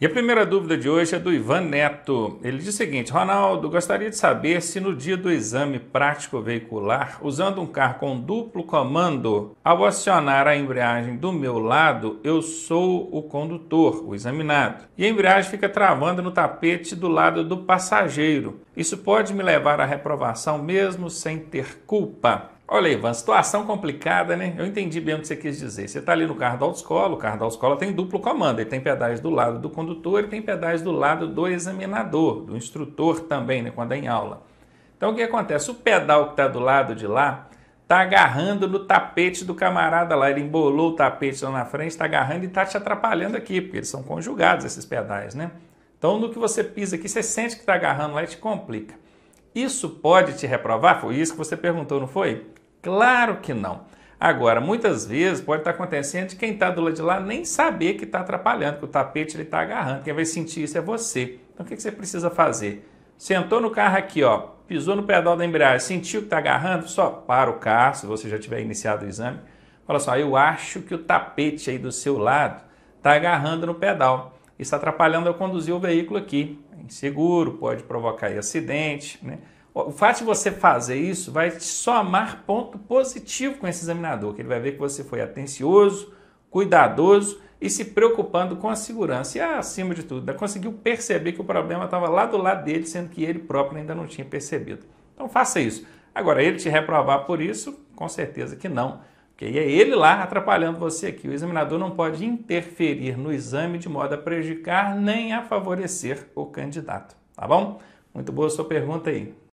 E a primeira dúvida de hoje é do Ivan Neto. Ele diz o seguinte: Ronaldo, gostaria de saber se no dia do exame prático veicular, usando um carro com duplo comando, ao acionar a embreagem do meu lado, eu sou o condutor, o examinado, e a embreagem fica travando no tapete do lado do passageiro. Isso pode me levar à reprovação mesmo sem ter culpa. Olha, Ivan, situação complicada, né? Eu entendi bem o que você quis dizer. Você está ali no carro da autoescola, o carro da autoescola tem duplo comando. Ele tem pedais do lado do condutor e tem pedais do lado do examinador, do instrutor também, né? Quando é em aula. Então o que acontece? O pedal que está do lado de lá está agarrando no tapete do camarada lá. Ele embolou o tapete lá na frente, está agarrando e está te atrapalhando aqui, porque eles são conjugados, esses pedais, né? Então, no que você pisa aqui, você sente que está agarrando lá e te complica. Isso pode te reprovar? Foi isso que você perguntou, não foi? Claro que não. Agora, muitas vezes pode estar tá acontecendo de quem está do lado de lá nem saber que está atrapalhando, que o tapete ele está agarrando. Quem vai sentir isso é você. Então, o que, você precisa fazer? Sentou no carro aqui, ó, pisou no pedal da embreagem, sentiu que está agarrando, só para o carro, se você já tiver iniciado o exame. Fala só, eu acho que o tapete aí do seu lado está agarrando no pedal está atrapalhando eu conduzir o veículo aqui. É inseguro, pode provocar acidente. Né? O fato de você fazer isso vai te somar ponto positivo com esse examinador, que ele vai ver que você foi atencioso, cuidadoso e se preocupando com a segurança. E acima de tudo, né, conseguiu perceber que o problema estava lá do lado dele, sendo que ele próprio ainda não tinha percebido. Então faça isso. Agora, ele te reprovar por isso, com certeza que não porque aí é ele lá atrapalhando você aqui. O examinador não pode interferir no exame de modo a prejudicar nem a favorecer o candidato. Tá bom? Muito boa sua pergunta aí.